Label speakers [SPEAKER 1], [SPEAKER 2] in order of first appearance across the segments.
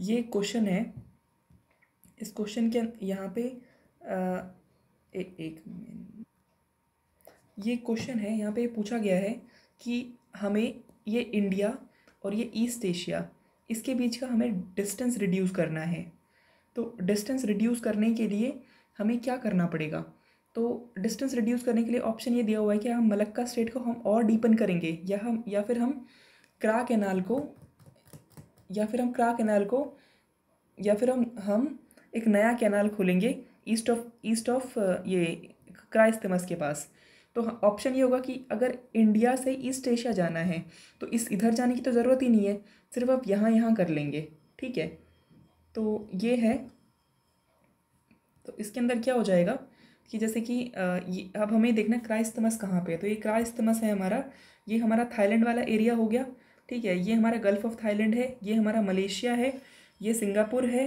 [SPEAKER 1] ये क्वेश्चन है इस क्वेश्चन के यहाँ पे आ, ए, एक ये क्वेश्चन है यहाँ पे पूछा गया है कि हमें ये इंडिया और ये ईस्ट एशिया इसके बीच का हमें डिस्टेंस रिड्यूस करना है तो डिस्टेंस रिड्यूस करने के लिए हमें क्या करना पड़ेगा तो डिस्टेंस रिड्यूस करने के लिए ऑप्शन ये दिया हुआ है कि हम मलक्का स्टेट को हम और डीपन करेंगे या हम या फिर हम क्रा कैनाल को या फिर हम क्रा कैनाल को या फिर हम हम एक नया कैनाल खोलेंगे ईस्ट ऑफ ईस्ट ऑफ ये क्राइस्तमस के पास तो ऑप्शन ये होगा कि अगर इंडिया से ईस्ट एशिया जाना है तो इस इधर जाने की तो ज़रूरत ही नहीं है सिर्फ आप यहाँ यहाँ कर लेंगे ठीक है तो ये है तो इसके अंदर क्या हो जाएगा कि जैसे कि ये अब हमें देखना क्राइस्तमस कहाँ पे है तो ये क्राइस्तमस है हमारा ये हमारा थाईलैंड वाला एरिया हो गया ठीक है ये हमारा गल्फ़ ऑफ थाईलैंड है ये हमारा मलेशिया है ये सिंगापुर है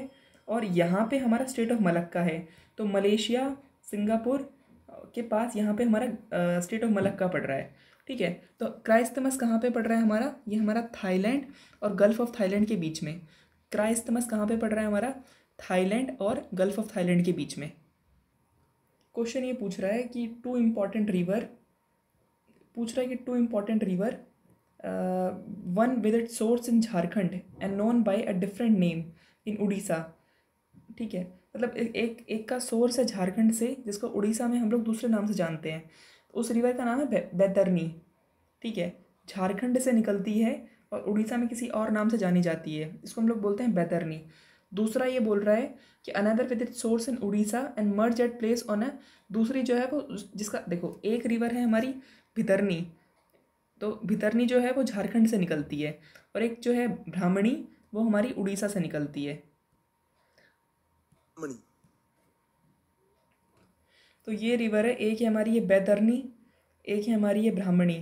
[SPEAKER 1] और यहाँ पे हमारा स्टेट ऑफ मलक्का है तो मलेशिया सिंगापुर के पास यहाँ पे हमारा स्टेट ऑफ मलक्का पड़ रहा है ठीक है तो क्राइस्तमस कहाँ पे पड़ रहा है हमारा ये हमारा थाईलैंड और गल्फ़ ऑफ थाईलैंड के बीच में क्राइस्तमस कहाँ पे पड़ रहा है हमारा थाईलैंड और गल्फ़ ऑफ थाईलैंड के बीच में क्वेश्चन ये पूछ रहा है कि टू इम्पॉर्टेंट रिवर पूछ रहा है कि two important river one with it source in Jharkhand and known by a different name in Orissa ठीक है मतलब एक एक का सोर्स है झारखंड से जिसको उड़ीसा में हम लोग दूसरे नाम से जानते हैं उस रिवर का नाम है बे, बेतरनी ठीक है झारखंड से निकलती है और उड़ीसा में किसी और नाम से जानी जाती है इसको हम लोग बोलते हैं बेतरनी दूसरा ये बोल रहा है कि another with it source in Orissa and merge at place on a दूसरी जो है वो जिसका देखो एक रिवर है हमारी भितरनी तो भितरनी जो है वो झारखंड से निकलती है और एक जो है ब्राह्मणी वो हमारी उड़ीसा से निकलती है तो ये रिवर है एक है हमारी ये बैतरनी एक है हमारी ये ब्राह्मणी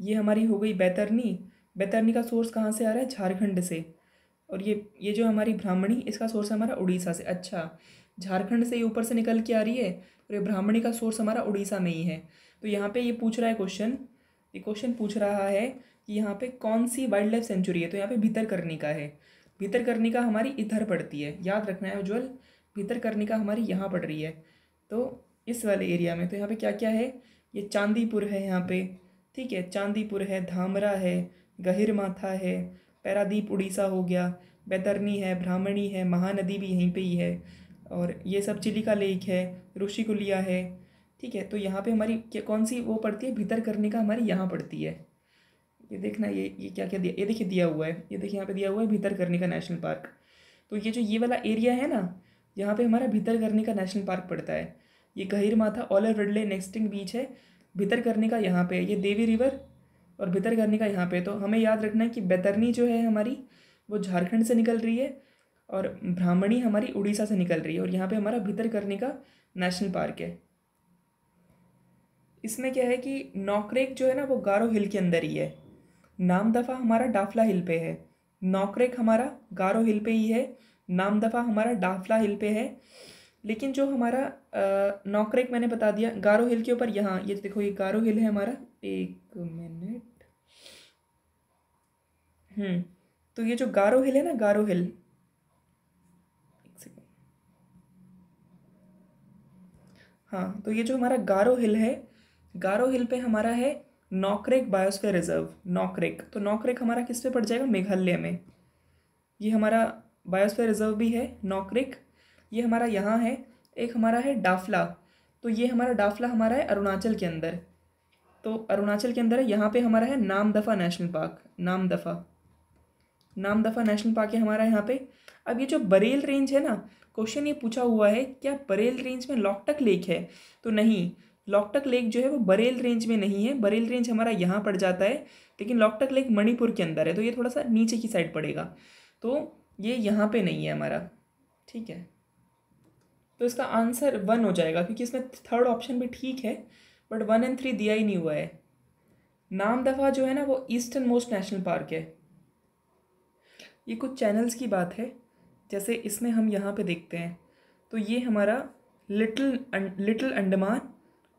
[SPEAKER 1] ये हमारी हो गई बैतरनी बैतरनी का सोर्स कहाँ से आ रहा है झारखंड से और ये ये जो हमारी ब्राह्मणी इसका सोर्स हमारा उड़ीसा से अच्छा झारखंड से ये ऊपर से निकल के आ रही है और ये ब्राह्मणी का सोर्स हमारा उड़ीसा में ही है तो यहाँ पे ये पूछ रहा है क्वेश्चन ये क्वेश्चन पूछ रहा है कि यहाँ पे कौन सी वाइल्ड लाइफ सेंचुरी है तो यहाँ पे भीतर करनी का है भीतर करनी का हमारी इधर पड़ती है याद रखना है उज्ज्वल भीतर करनी का हमारी यहाँ पड़ रही है तो इस वाले एरिया में तो यहाँ पे क्या क्या है ये चांदीपुर है यहाँ पे ठीक है चांदीपुर है धामरा है गहिर माथा है पैरादीप उड़ीसा हो गया बैतरनी है ब्राह्मणी है महानदी भी यहीं पर ही है और ये सब चिलिका लेक है ऋषिकुलिया है ठीक है तो यहाँ पे हमारी कौन सी वो पड़ती है भीतर करने का हमारी यहाँ पड़ती है ये देखना ये ये क्या क्या दिया ये देखिए दिया हुआ है ये देखिए यहाँ पे दिया हुआ है भीतर करने का नेशनल पार्क तो ये जो ये वाला एरिया है ना यहाँ पे हमारा भीतर करने का नेशनल पार्क पड़ता है ये गहिर माथा ऑलर रडले नेक्स्टिंग बीच है भीतर करने का यहाँ पर ये देवी रिवर और भीतर करने का यहाँ पर तो हमें याद रखना है कि बेतरनी जो है हमारी वो झारखंड से निकल रही है और ब्राह्मणी हमारी उड़ीसा से निकल रही है और यहाँ पर हमारा भीतर करने का नेशनल पार्क है इसमें क्या है कि नौकरेक जो है ना वो गारो हिल के अंदर ही है नाम दफ़ा हमारा डाफला हिल पे है नौकरेक हमारा गारो हिल पे ही है नाम दफ़ा हमारा डाफला हिल पे है लेकिन जो हमारा नौकरेक मैंने बता दिया गारो हिल के ऊपर यहाँ ये देखो ये गारो हिल है हमारा एक मिनट हम्म तो ये जो गारो हिल है ना गारो हिल हाँ तो ये जो हमारा गारो हिल है गारो हिल पे हमारा है नॉकरेक बायोस्फेयर रिजर्व नॉकरेक तो नॉकरेक हमारा किस पे पड़ जाएगा मेघालय में ये हमारा बायोस्फेयर रिजर्व भी है नॉकरेक ये हमारा यहाँ है एक हमारा है डाफला तो ये हमारा डाफला हमारा है अरुणाचल के अंदर तो अरुणाचल के अंदर है यहाँ पे हमारा है Namdapha national park Namdapha Namdapha national park है हमारा यहाँ पे अब ये जो बरेल रेंज है ना क्वेश्चन ये पूछा हुआ है क्या बरेल रेंज में लॉकटक लेक है तो नहीं लॉकटक लेक जो है वो बरेल रेंज में नहीं है बरेल रेंज हमारा यहाँ पड़ जाता है लेकिन लॉकटक लेक मणिपुर के अंदर है तो ये थोड़ा सा नीचे की साइड पड़ेगा तो ये यहाँ पे नहीं है हमारा ठीक है तो इसका आंसर वन हो जाएगा क्योंकि इसमें थर्ड ऑप्शन भी ठीक है बट वन एंड थ्री दिया ही नहीं हुआ है नाम दफ़ा जो है ना वो ईस्टर्न मोस्ट नेशनल पार्क है ये कुछ चैनल्स की बात है जैसे इसमें हम यहाँ पे देखते हैं तो ये हमारा लिटिल अं, लिटिल अंडमान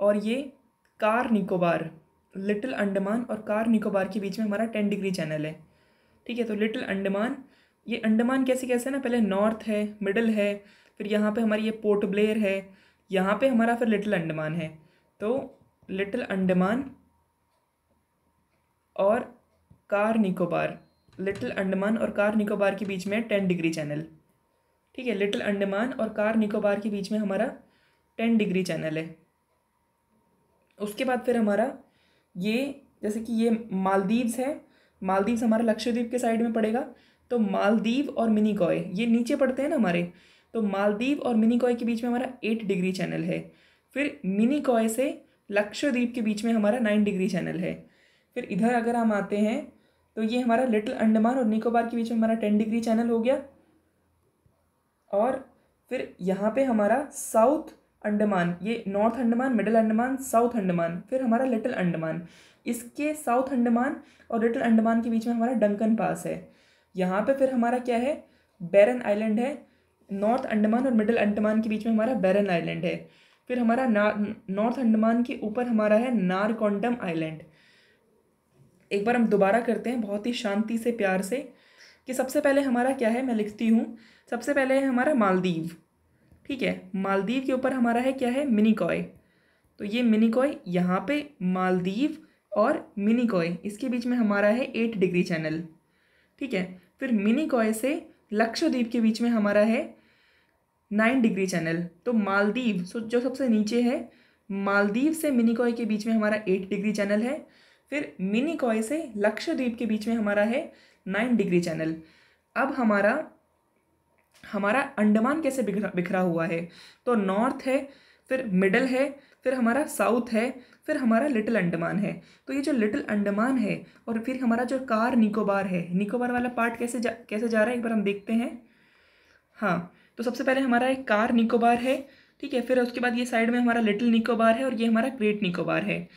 [SPEAKER 1] और ये कार निकोबार लिटिल अंडमान और कार निकोबार के बीच में हमारा टेन डिग्री चैनल है ठीक है तो लिटिल अंडमान ये अंडमान कैसे कैसे ना पहले नॉर्थ है मिडल है फिर यहाँ पे हमारी ये पोर्ट ब्लेयर है यहाँ पे हमारा फिर लिटिल अंडमान है तो लिटिल अंडमान और कार निकोबार लिटिल अंडमान और कार निकोबार के बीच में टेन डिग्री चैनल ठीक है लिटिल अंडमान और कार निकोबार के बीच में हमारा टेन डिग्री चैनल है उसके बाद फिर हमारा ये जैसे कि ये मालदीव्स है मालदीव्स हमारा लक्षद्वीप के साइड में पड़ेगा तो मालदीव और मिनीकॉय ये नीचे पड़ते हैं ना हमारे तो मालदीव और मिनीकॉय के बीच में हमारा एट डिग्री चैनल है फिर मिनीकॉय से लक्षद्वीप के बीच में हमारा नाइन डिग्री चैनल है फिर इधर अगर हम आते हैं तो ये हमारा लिटिल अंडमान और निकोबार के बीच में हमारा टेन डिग्री चैनल हो गया और फिर यहाँ पे हमारा साउथ अंडमान ये north Andaman middle Andaman south Andaman फिर हमारा लिटिल अंडमान इसके साउथ अंडमान और लिटिल अंडमान के बीच में हमारा डंकन पास है यहाँ पे फिर हमारा क्या है बैरन आइलैंड है नॉर्थ अंडमान और मिडिल अंडमान के बीच में हमारा बैरन आइलैंड है फिर हमारा नॉर्थ अंडमान के ऊपर हमारा है नारकोंडम आइलैंड एक बार हम दोबारा करते हैं बहुत ही शांति से प्यार से कि सबसे पहले हमारा क्या है मैं लिखती हूँ सबसे पहले है हमारा मालदीव ठीक है मालदीव के ऊपर हमारा है क्या है मिनीकॉय तो ये मिनीकॉय यहाँ पे मालदीव और मिनीकॉय इसके बीच में हमारा है एट डिग्री चैनल ठीक है फिर मिनीकॉय से लक्षद्वीप के बीच में हमारा है नाइन डिग्री चैनल तो मालदीव सो जो सबसे नीचे है मालदीव से मिनीकॉय के बीच में हमारा एट डिग्री चैनल है फिर मिनीकॉय से लक्षद्वीप के बीच में हमारा है नाइन डिग्री चैनल अब हमारा हमारा अंडमान कैसे बिखरा बिखरा हुआ है तो नॉर्थ है फिर मिडल है फिर हमारा साउथ है फिर हमारा लिटिल अंडमान है तो ये जो लिटिल अंडमान है और फिर हमारा जो कार निकोबार है निकोबार वाला पार्ट कैसे जा कैसे जा रहा है एक बार हम देखते हैं हाँ तो सबसे पहले हमारा एक कार निकोबार है ठीक है फिर उसके बाद ये साइड में हमारा लिटिल निकोबार है और ये हमारा ग्रेट निकोबार है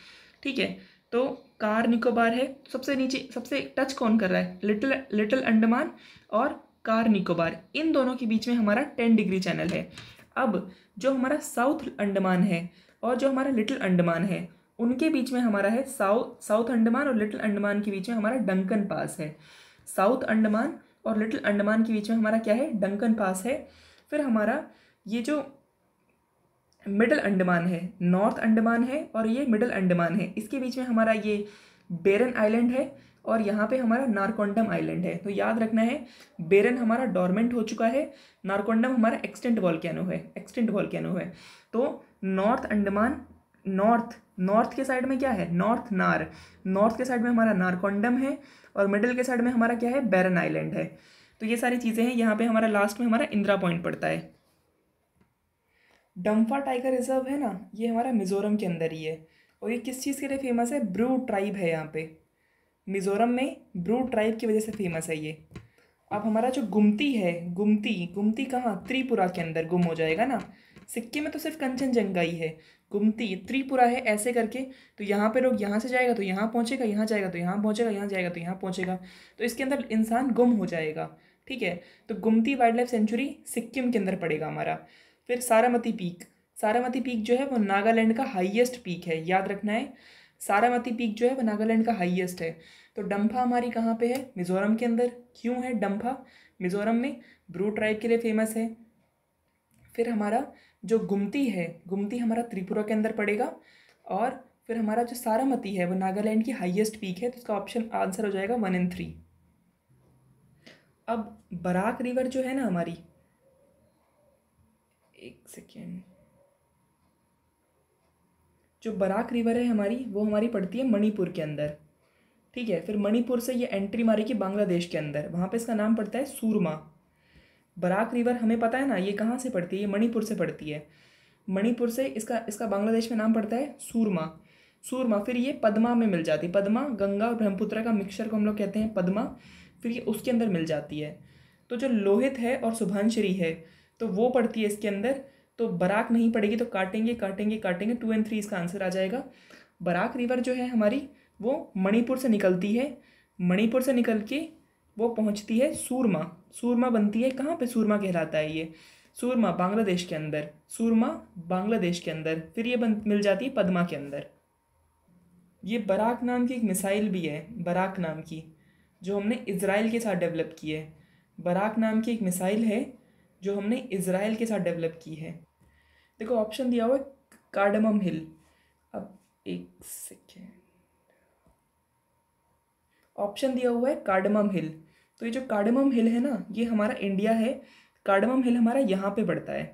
[SPEAKER 1] ठीक है तो कार निकोबार है सबसे नीचे सबसे टच कौन कर रहा है लिटिल लिटिल अंडमान और कार निकोबार इन दोनों के बीच में हमारा टेन डिग्री चैनल है अब जो हमारा साउथ अंडमान है और जो हमारा लिटिल अंडमान है उनके बीच में हमारा है साउथ साउथ अंडमान और लिटिल अंडमान के बीच में हमारा डंकन पास है साउथ अंडमान और लिटिल अंडमान के बीच में हमारा क्या है डंकन पास है फिर हमारा ये जो मिडल अंडमान है नॉर्थ अंडमान है और ये मिडल अंडमान है इसके बीच में हमारा ये बेरन आइलैंड है और यहाँ पे हमारा नारकोंडम आइलैंड है तो याद रखना है बेरन हमारा डोरमेंट हो चुका है नारकोंडम हमारा एक्सटेंट कैनो है एक्सटेंट कैनो है तो नॉर्थ अंडमान नॉर्थ नॉर्थ के साइड में क्या है नॉर्थ नार नॉर्थ के साइड में हमारा नारकोंडम है और मिडल के साइड में हमारा क्या है बैरन आइलैंड है तो ये सारी चीज़ें हैं यहाँ पे हमारा लास्ट में हमारा इंदिरा पॉइंट पड़ता है डम्फा टाइगर रिजर्व है ना ये हमारा मिजोरम के अंदर ही है और ये किस चीज़ के लिए फेमस है ब्रू ट्राइब है यहाँ पे मिज़ोरम में ब्रू ट्राइब की वजह से फेमस है ये अब हमारा जो गुमती है गुमती गुमती कहाँ त्रिपुरा के अंदर गुम हो जाएगा ना सिक्किम में तो सिर्फ कंचनजंगा ही है गुमती त्रिपुरा है ऐसे करके तो यहाँ पे लोग यहाँ से जाएगा तो यहाँ पहुँचेगा यहाँ जाएगा तो यहाँ पहुँचेगा यहाँ जाएगा तो यहाँ पहुँचेगा तो इसके अंदर इंसान गुम हो जाएगा ठीक है तो Gumti wildlife sanctuary Sikkim के अंदर पड़ेगा हमारा फिर सारामती पीक सारामती पीक जो है वो नागालैंड का हाइएस्ट पीक है याद रखना है सारामती पीक जो है वो नागालैंड का हाइएस्ट है तो डम्फा हमारी कहाँ पे है मिज़ोरम के अंदर क्यों है डम्फा मिज़ोरम में ब्रू ट्राइब के लिए फेमस है फिर हमारा जो गुमती है गुमती हमारा त्रिपुरा के अंदर पड़ेगा और फिर हमारा जो सारामती है वो नागालैंड की हाईएस्ट पीक है तो उसका ऑप्शन आंसर हो जाएगा वन एंड थ्री अब बराक रिवर जो है ना हमारी एक सेकेंड जो बराक रिवर है हमारी वो हमारी पड़ती है मणिपुर के अंदर ठीक है फिर मणिपुर से ये एंट्री मारेगी बांग्लादेश के अंदर वहाँ पे इसका नाम पड़ता है सूरमा बराक रिवर हमें पता है ना ये कहाँ से पड़ती है ये मणिपुर से पड़ती है मणिपुर से इसका इसका बांग्लादेश में नाम पड़ता है सूरमा सूरमा फिर ये पदमा में मिल जाती है पदमा गंगा और ब्रह्मपुत्र का मिक्सर को हम लोग कहते हैं पदमा फिर ये उसके अंदर मिल जाती है तो जो लोहित है और सुभानश्री है तो वो पड़ती है इसके अंदर तो बराक नहीं पड़ेगी तो काटेंगे काटेंगे काटेंगे टू एंड थ्री इसका आंसर आ जाएगा बराक रिवर जो है हमारी वो मणिपुर से निकलती है मणिपुर से निकल के वो पहुंचती है सूरमा सूरमा बनती है कहाँ पे सूरमा कहलाता है ये सूरमा बांग्लादेश के अंदर सूरमा बांग्लादेश के अंदर फिर ये बन मिल जाती है पदमा के अंदर ये बराक नाम की एक मिसाइल भी है बराक नाम की जो हमने इसराइल के साथ डेवलप की है बराक नाम की एक मिसाइल है जो हमने इसराइल के साथ डेवलप की है देखो ऑप्शन दिया हुआ है कार्डमम हिल अब एक सेकेंड ऑप्शन दिया हुआ है कार्डमम हिल तो ये जो कार्डमम हिल है ना ये हमारा इंडिया है कार्डमम हिल हमारा यहाँ पे बढ़ता है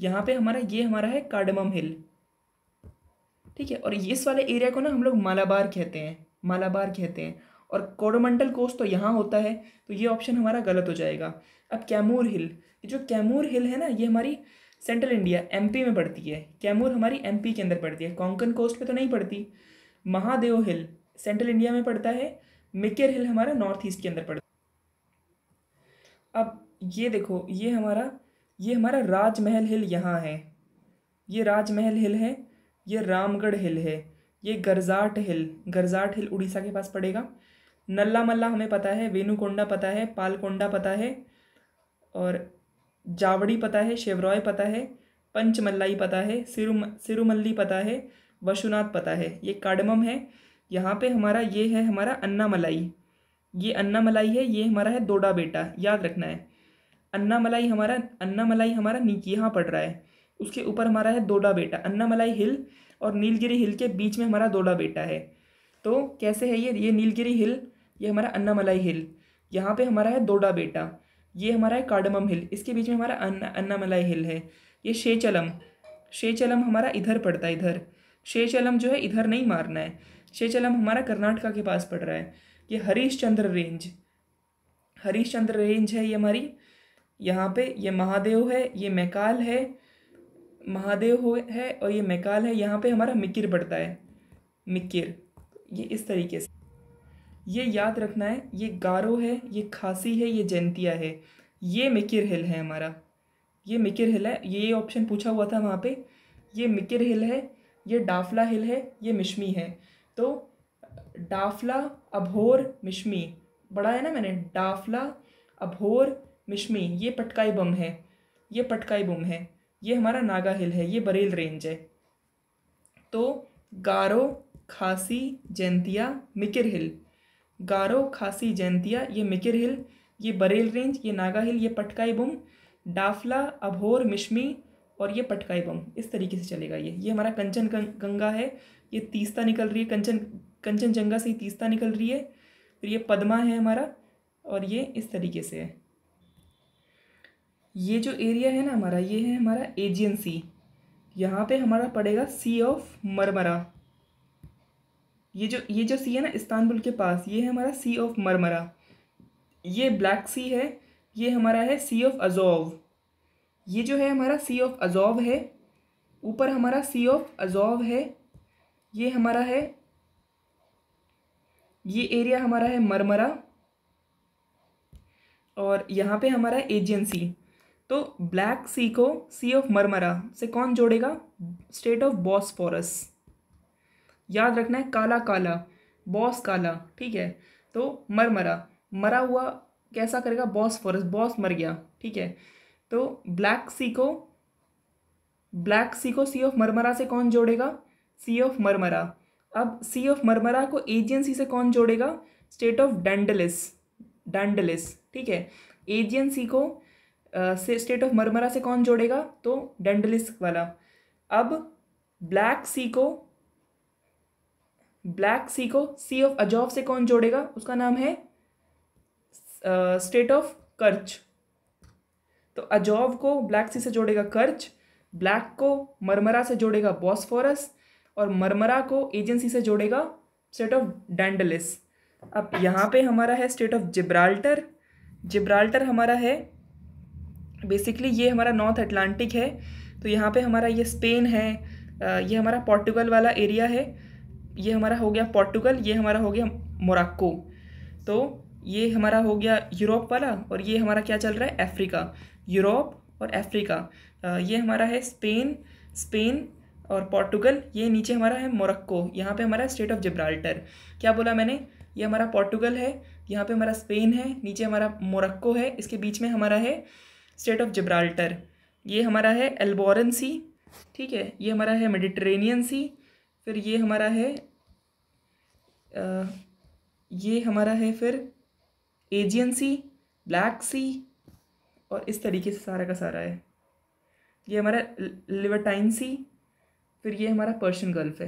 [SPEAKER 1] यहाँ पे हमारा ये हमारा है कार्डमम हिल ठीक है और इस वाले एरिया को ना हम लोग मालाबार कहते हैं मालाबार कहते हैं और कोरोमंडल कोस्ट तो यहाँ होता है तो ये ऑप्शन हमारा गलत हो जाएगा अब कैमूर हिल ये जो कैमूर हिल है ना ये हमारी सेंट्रल इंडिया एमपी में पड़ती है कैमूर हमारी एमपी के अंदर पड़ती है कोंकण कोस्ट पे तो नहीं पड़ती महादेव हिल सेंट्रल इंडिया में पड़ता है मिकेर हिल हमारा नॉर्थ ईस्ट के अंदर पड़ता अब ये देखो ये हमारा ये हमारा राजमहल हिल यहाँ है ये राजमहल हिल है ये रामगढ़ हिल है ये गरजाट हिल गरजाट हिल उड़ीसा के पास पड़ेगा नल्ला मल्ला हमें पता है वेनुकोंडा पता है पालकोंडा पता है और जावड़ी पता है शेवरॉय पता है पंचमल्लाई पता है सिरुम सिरुमल्ली पता है वशुनाथ पता है ये कार्डमम है यहाँ पे हमारा ये है हमारा अन्ना मलाई ये अन्ना मलाई है ये हमारा है दोडा बेटा याद रखना है अन्ना मलाई हमारा अन्ना मलाई हमारा नीचे यहाँ पड़ रहा है उसके ऊपर हमारा है दोडा बेटा अन्ना मलाई हिल और नीलगिरी हिल के बीच में हमारा दोडा बेटा है तो कैसे है ये ये नीलगिरी हिल ये हमारा अन्ना मलाई हिल यहाँ पे हमारा है दोडा बेटा ये हमारा है कार्डमम हिल इसके बीच में हमारा अन्ना अन्ना मलाई हिल है ये शेचलम शेचलम हमारा इधर पड़ता है इधर शेचलम जो है इधर नहीं मारना है शेचलम हमारा कर्नाटका के पास पड़ रहा है ये हरीश चंद्र रेंज हरीश चंद्र रेंज है ये हमारी यहाँ पे ये महादेव है ये मैकाल है महादेव हो है और ये मैकाल है यहाँ पे हमारा मिकिर पड़ता है मिकिर ये इस तरीके से ये याद रखना है ये गारो है ये खासी है ये जैंतिया है ये मिकिर हिल है हमारा ये मिकिर हिल है ये ऑप्शन पूछा हुआ था वहाँ पे ये मिकिर हिल है ये डाफला हिल है ये मिशमी है तो डाफला अभोर मिशमी बड़ा है ना मैंने डाफला अभोर मिशमी ये पटकाई बम है ये पटकाई बम है ये हमारा नागा हिल है ये बरेल रेंज है तो गारो खासी जैंतिया मिकिर हिल गारो खासी जैंतिया ये मिकिर हिल ये बरेल रेंज ये नागा हिल ये पटकाई बम डाफला अभोर मिशमी और ये पटकाई बम इस तरीके से चलेगा ये ये हमारा कंचन गंगा है ये तीस्ता निकल रही है कंचन कंचनजंगा से ही तीस्ता निकल रही है फिर ये पद्मा है हमारा और ये इस तरीके से है ये जो एरिया है ना हमारा ये है हमारा एजियन सी यहाँ पे हमारा पड़ेगा सी ऑफ मरमरा ये जो ये जो सी है ना इस्तानबुल के पास ये है हमारा सी ऑफ मरमरा ये ब्लैक सी है ये हमारा है सी ऑफ अजोव ये जो है हमारा सी ऑफ अजॉव है ऊपर हमारा सी ऑफ अजॉव है ये हमारा है ये एरिया हमारा है मरमरा और यहाँ पे हमारा एजेंसी तो ब्लैक सी को सी ऑफ मरमरा से कौन जोड़ेगा स्टेट ऑफ फॉरस याद रखना है काला काला बॉस काला ठीक है तो मरमरा मरा हुआ कैसा करेगा फॉरस बॉस मर गया ठीक है तो ब्लैक सी को ब्लैक सी को सी ऑफ मरमरा से कौन जोड़ेगा सी ऑफ मरमरा अब सी ऑफ मरमरा को एजियन सी से कौन जोड़ेगा स्टेट ऑफ डेंडलिस डेंडलिस ठीक है एजियन सी को से स्टेट ऑफ मरमरा से कौन जोड़ेगा तो डेंडलिस वाला अब ब्लैक सी को ब्लैक सी को सी ऑफ अजॉफ से कौन जोड़ेगा उसका नाम है स्टेट ऑफ कर्च तो अजोव को ब्लैक सी से जोड़ेगा कर्च ब्लैक को मरमरा से जोड़ेगा बॉसफोरस और मरमरा को एजेंसी से जोड़ेगा स्टेट ऑफ डेंडलिस अब यहाँ पे हमारा है स्टेट ऑफ जिब्राल्टर जिब्राल्टर हमारा है बेसिकली ये हमारा नॉर्थ अटलांटिक है तो यहाँ पे हमारा ये स्पेन है ये हमारा पोर्टुगल वाला एरिया है ये हमारा हो गया पोर्टुगल ये हमारा हो गया मोराक्को तो ये हमारा हो गया यूरोप वाला और ये हमारा क्या चल रहा है अफ्रीका यूरोप और अफ्रीका ये हमारा है स्पेन स्पेन और पोर्टुगल ये नीचे हमारा है मोरक्को यहाँ पे हमारा स्टेट ऑफ जिब्राल्टर क्या बोला मैंने ये हमारा पोर्टुगल है यहाँ पे हमारा स्पेन है नीचे हमारा मोरक्को है इसके बीच में हमारा है स्टेट ऑफ जिब्राल्टर ये हमारा है एल्बोरन सी ठीक है ये हमारा है मेडिट्रेनियन सी फिर ये हमारा है आ, ये हमारा है फिर एजियन सी ब्लैक सी और इस तरीके से सारा का सारा है ये हमारा लिवरटाइन सी फिर ये हमारा पर्शियन गल्फ़ है